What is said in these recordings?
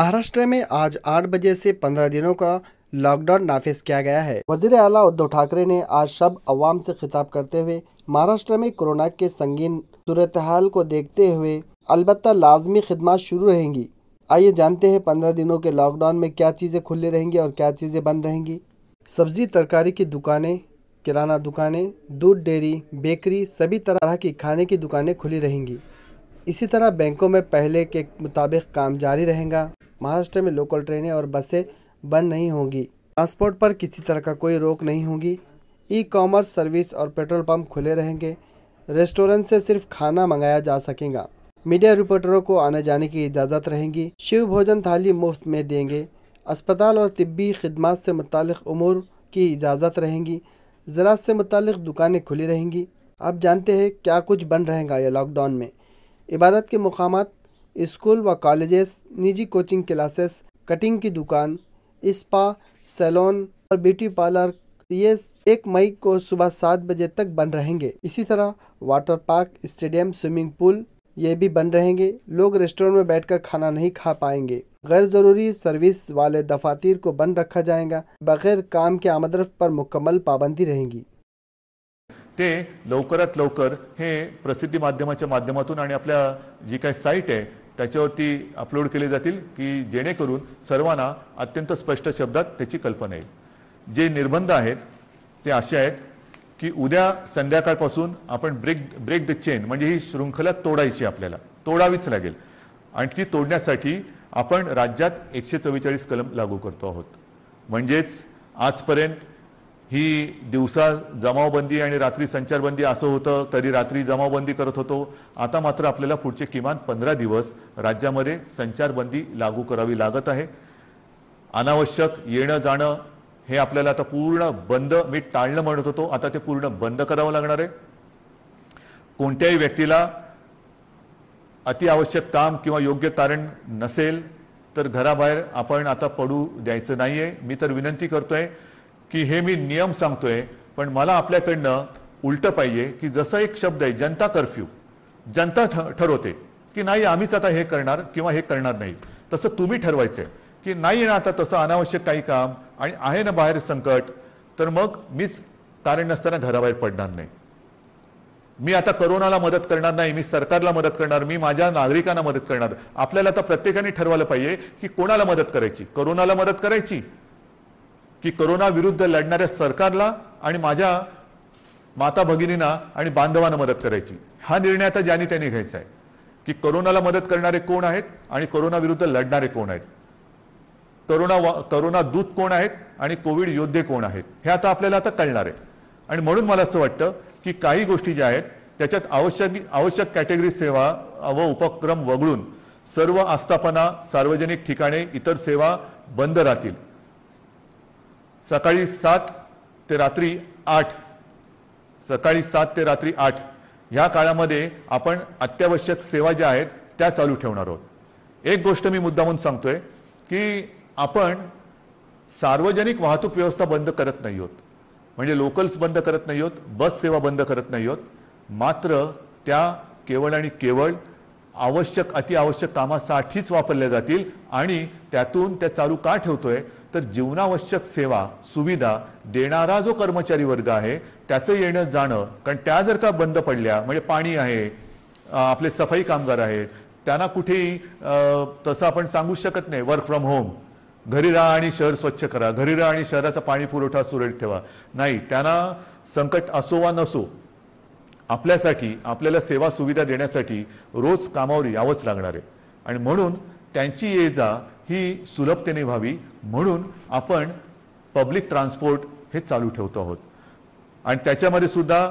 महाराष्ट्र में आज आठ बजे से पंद्रह दिनों का लॉकडाउन नाफिज किया गया है वजीर अला उद्धव ठाकरे ने आज शब अवाम से खिताब करते हुए महाराष्ट्र में कोरोना के संगीन सूरत हाल को देखते हुए अलबत् लाजमी खिदमत शुरू रहेंगी आइए जानते हैं पंद्रह दिनों के लॉकडाउन में क्या चीज़ें खुली रहेंगी और क्या चीज़ें बंद रहेंगी सब्जी तरकारी की दुकानें किराना दुकानें दूध डेयरी बेकरी सभी तरह की खाने की दुकानें खुली रहेंगी इसी तरह बैंकों में पहले के मुताबिक काम जारी रहेगा महाराष्ट्र में लोकल ट्रेनें और बसें बंद नहीं होंगी ट्रांसपोर्ट पर किसी तरह का कोई रोक नहीं होगी ई कॉमर्स सर्विस और पेट्रोल पंप खुले रहेंगे रेस्टोरेंट से सिर्फ खाना मंगाया जा सकेगा मीडिया रिपोर्टरों को आने जाने की इजाज़त रहेगी शिव भोजन थाली मुफ्त में देंगे अस्पताल और तिब्बी खदमात से मुतल उमूर की इजाज़त रहेंगी ज़रात से मुतल दुकानें खुली रहेंगी आप जानते हैं क्या कुछ बन रहेगा यह लॉकडाउन में इबादत के मकाम स्कूल व कॉलेजेस निजी कोचिंग क्लासेस कटिंग की दुकान स्पा सैलून और ब्यूटी पार्लर ये एक मई को सुबह सात बजे तक बंद रहेंगे इसी तरह water park stadium swimming pool ये भी बंद रहेंगे लोग रेस्टोरेंट में बैठकर खाना नहीं खा पाएंगे गैर ज़रूरी सर्विस वाले दफातर को बंद रखा जाएगा बगैर काम के आमदरफ पर मुकम्मल पाबंदी रहेगी ते लवकरात लवकर हे प्रसिद्धि माध्यमाच्या माध्यमातून आणि आपल्या जी काही साईट आहे त्याच्यावरती अपलोड केले जातील की जेणेकरून सर्वांना अत्यंत स्पष्ट शब्दात त्याची कल्पना येईल जे निर्बंध आहेत ते असे आहेत की उद्या संध्याकाळपासून आपण ब्रेक ब्रेक द चेन म्हणजे ही शृंखला तोडायची आपल्याला तोडावीच लागेल आणि ती तोडण्यासाठी आपण राज्यात एकशे चव्वेचाळीस कलम लागू करतो आहोत म्हणजेच आजपर्यंत ही दिवसा जमावबंदी आणि रात्री संचारबंदी असं होतं तरी रात्री जमावबंदी करत होतो आता मात्र आपल्याला पुढचे किमान पंधरा दिवस राज्यामध्ये संचारबंदी लागू करावी लागत आहे अनावश्यक येणं जाणं हे आपल्याला आता पूर्ण बंद मी टाळणं म्हणत होतो आता ते पूर्ण बंद करावं लागणार आहे कोणत्याही व्यक्तीला अतिआवश्यक काम किंवा योग्य कारण नसेल तर घराबाहेर आपण आता पडू द्यायचं नाहीये मी तर विनंती करतोय की हे मी नियम सांगतोय पण मला आपल्याकडनं उलटं पाहिजे की जसं एक शब्द आहे जनता कर्फ्यू जनता ठरवते की नाही आम्हीच आता हे करणार किंवा हे करणार नाही तसं तुम्ही ठरवायचं की नाही ना आता तसं अनावश्यक काही काम आणि आहे ना बाहेर संकट तर मग मीच कारण नसताना घराबाहेर पडणार नाही मी आता करोनाला मदत करणार नाही मी सरकारला मदत करणार मी माझ्या नागरिकांना मदत करणार आपल्याला आता प्रत्येकाने ठरवायला पाहिजे की कोणाला मदत करायची करोनाला मदत करायची की करोना विरुद्ध लढणाऱ्या सरकारला आणि माझ्या माता भगिनींना आणि बांधवांना मदत करायची हा निर्णय आता ज्याने त्याने घ्यायचा आहे की करोनाला मदत करणारे कोण आहेत आणि करोना विरुद्ध लढणारे कोण आहेत करोना करोना दूत कोण आहेत आणि कोविड योद्धे कोण आहेत हे आता आपल्याला आता कळणार आहे आणि म्हणून मला असं वाटतं की काही गोष्टी ज्या आहेत त्याच्यात आवश्यक आवश्यक कॅटेगरी सेवा व उपक्रम वगळून सर्व आस्थापना सार्वजनिक ठिकाणे इतर सेवा बंद राहतील सकाळी सात ते रात्री आठ सकाळी सात ते रात्री आठ ह्या काळामध्ये आपण अत्यावश्यक सेवा ज्या आहेत त्या चालू ठेवणार आहोत एक गोष्ट मी मुद्दामून सांगतोय की आपण सार्वजनिक वाहतूक व्यवस्था बंद करत नाही आहोत म्हणजे लोकल्स बंद करत नाही आहोत बस सेवा बंद करत नाही आहोत मात्र त्या केवळ आणि केवळ आवश्यक अतिआवश्यक कामासाठीच वापरल्या जातील आणि त्यातून त्या चालू का ठेवतोय तर जीवनावश्यक सेवा सुविधा देणारा जो कर्मचारी वर्ग आहे त्याचं येणं जाणं कारण त्या जर का बंद पडल्या म्हणजे पाणी आहे आपले सफाई कामगार आहेत त्यांना कुठेही तसं आपण सांगू शकत नाही वर्क फ्रॉम होम घरी राहा आणि शहर स्वच्छ करा घरी राहा आणि शहराचा पाणी पुरवठा सुरळीत ठेवा नाही त्यांना संकट असो वा नसो आपल्यासाठी आपल्याला सेवा सुविधा देण्यासाठी रोज कामावर यावंच लागणार आहे आणि म्हणून त्यांची ये जा ही सुलभतेने व्हावी म्हणून आपण पब्लिक ट्रान्सपोर्ट हे चालू ठेवतो आहोत आणि त्याच्यामध्ये सुद्धा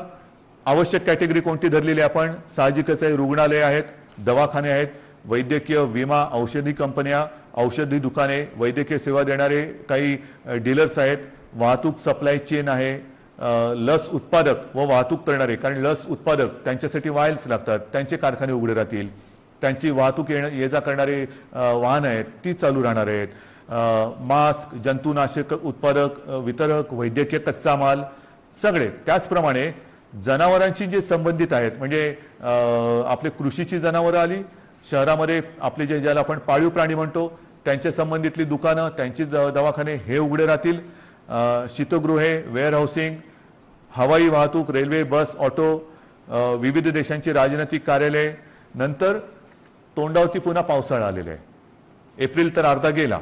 आवश्यक कॅटेगरी कोणती धरलेली आपण साहजिकच आहे रुग्णालय आहेत दवाखाने आहेत वैद्यकीय विमा औषधी कंपन्या औषधी दुकाने वैद्यकीय सेवा देणारे काही डीलर्स आहेत वाहतूक सप्लाय चेन आहे लस उत्पादक व वाहतूक करणारे कारण लस उत्पादक त्यांच्यासाठी वायल्स लागतात त्यांचे कारखाने उघडे राहतील त्यांची वाहतूक येणं ये जा करणारे वाहन आहेत ती चालू राहणार आहेत मास्क जंतुनाशक उत्पादक वितरक वैद्यकीय कच्चा माल सगळे त्याचप्रमाणे जनावरांशी जे संबंधित आहेत म्हणजे आपले कृषीची जनावरं आली शहरामध्ये आपले जे ज्याला आपण पाळीव प्राणी म्हणतो त्यांच्या संबंधितली दुकानं त्यांची दवाखाने हे उघडे राहतील शीतगृहे वेअरहाऊसिंग हवाई वाहतूक रेल्वे बस ऑटो विविध देशांची राजनैतिक कार्यालय नंतर तोंडावरती पुन्हा पावसाळा आलेला आहे एप्रिल तर अर्धा गेला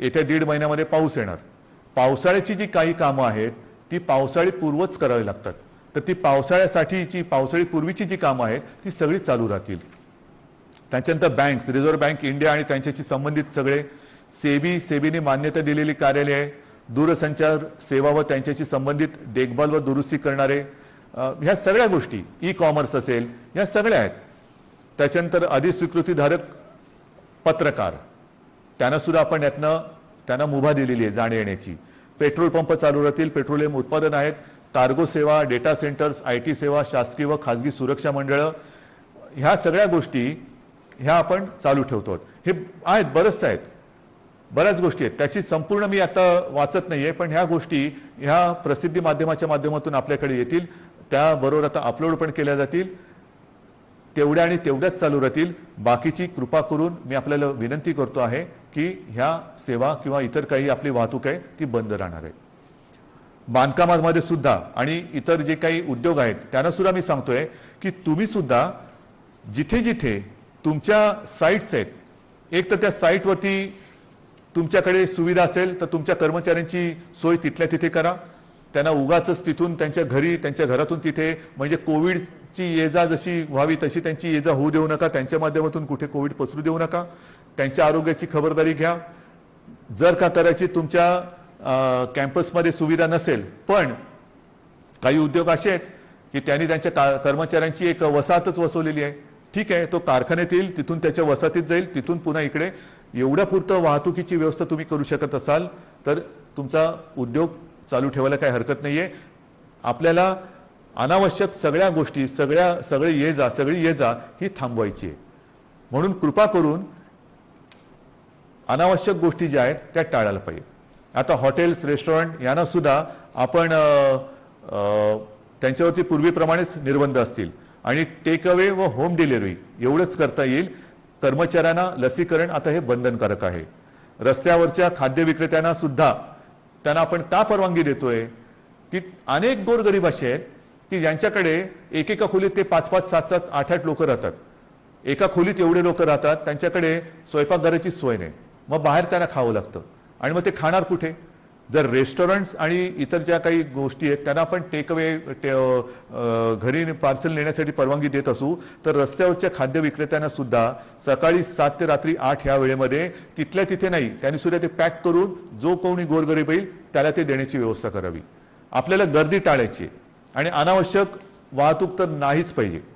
येत्या दीड महिन्यामध्ये पाऊस येणार पावसाळ्याची जी काही कामं आहेत ती पावसाळी पूर्वच करावी लागतात तर ती पावसाळ्यासाठीची पावसाळी पूर्वीची जी कामं आहेत ती सगळी चालू राहतील त्याच्यानंतर बँक्स रिझर्व्ह बँक इंडिया आणि त्यांच्याशी संबंधित सगळे सेबी सेबीने मान्यता दिलेली कार्यालय दूरसंचार सेवा व त्यांच्याशी संबंधित देखभाल व दुरुस्ती करणारे ह्या सगळ्या गोष्टी ई कॉमर्स असेल ह्या सगळ्या आहेत त्याच्यानंतर अधिस्वीकृतीधारक पत्रकार त्यांना सुद्धा आपण यातनं त्यांना मुभा दिलेली आहे जाणे येण्याची पेट्रोल पंप चालू राहतील पेट्रोलियम उत्पादन आहेत कार्गो सेवा डेटा सेंटर्स आय टी सेवा शासकीय व खाजगी सुरक्षा मंडळं ह्या सगळ्या गोष्टी ह्या आपण चालू ठेवतो हे आहेत बरंच आहेत बऱ्याच गोष्टी आहेत त्याची संपूर्ण मी आता वाचत नाही आहे पण ह्या गोष्टी ह्या प्रसिद्धी माध्यमाच्या माध्यमातून आपल्याकडे येतील त्याबरोबर आता अपलोड पण केल्या जातील तेवढ्या आणि तेवढ्याच चालू राहतील बाकीची कृपा करून मी आपल्याला विनंती करतो आहे की ह्या सेवा किंवा इतर काही आपली वाहतूक आहे ती बंद राहणार आहे बांधकामामध्ये सुद्धा आणि इतर जे काही उद्योग आहेत त्यांना सुद्धा मी सांगतोय की तुम्ही सुद्धा जिथे जिथे तुमच्या साईट्स आहेत एक तर त्या साईटवरती तुमच्याकडे सुविधा असेल तर तुमच्या कर्मचाऱ्यांची सोय तिथल्या तिथे करा त्यांना उगाच तिथून त्यांच्या घरी त्यांच्या घरातून तिथे म्हणजे कोविड ची ये जा जशी व्हावी तशी त्यांची ये जा होऊ देऊ नका त्यांच्या माध्यमातून कुठे कोविड पसरू देऊ नका त्यांच्या आरोग्याची खबरदारी घ्या जर का कदाचित तुमच्या कॅम्पसमध्ये सुविधा नसेल पण काही उद्योग असे आहेत की त्यांनी त्यांच्या कर्मचाऱ्यांची एक वसाहतच वसवलेली आहे ठीक आहे तो कारखान्यात येईल तिथून त्याच्या वसाहतीत जाईल तिथून पुन्हा इकडे एवढ्या पुरतं वाहतुकीची व्यवस्था तुम्ही करू शकत असाल तर तुमचा उद्योग चालू ठेवायला काही हरकत नाही आहे आपल्याला अनावश्यक सगळ्या गोष्टी सगळ्या सगळे ये जा सगळी ये जा ही थांबवायची आहे म्हणून कृपा करून अनावश्यक गोष्टी ज्या आहेत त्या टाळायला पाहिजे आता हॉटेल्स रेस्टॉरंट यांना सुद्धा आपण त्यांच्यावरती पूर्वीप्रमाणेच निर्बंध असतील आणि टेक अवे व होम डिलिव्हरी एवढंच करता येईल कर्मचाऱ्यांना लसीकरण आता हे बंधनकारक आहे रस्त्यावरच्या खाद्य विक्रेत्यांना सुद्धा त्यांना आपण का परवानगी देतोय की अनेक गोरगरीब असे आहेत की ज्यांच्याकडे एकेका खोलीत ते पाच पाच सात सात आठ आठ लोक राहतात एका खोलीत एवढे लोक राहतात त्यांच्याकडे स्वयंपाकघराची सोय नाही मग बाहेर त्यांना खावं लागतं आणि मग ते खाणार कुठे जर रेस्टॉरंट्स आणि इतर ज्या काही गोष्टी आहेत त्यांना आपण टेकअवे टे, घरी पार्सल नेण्यासाठी परवानगी देत असू तर रस्त्यावरच्या खाद्य विक्रेत्यांना सुद्धा सकाळी सात ते रात्री आठ ह्या वेळेमध्ये तिथल्या तिथे नाही त्यांनी सुद्धा ते पॅक करून जो कोणी गोरगरीब येईल त्याला ते देण्याची व्यवस्था करावी आपल्याला गर्दी टाळायची आहे आणि अनावश्यक वाहतूक तर नाहीच पाहिजे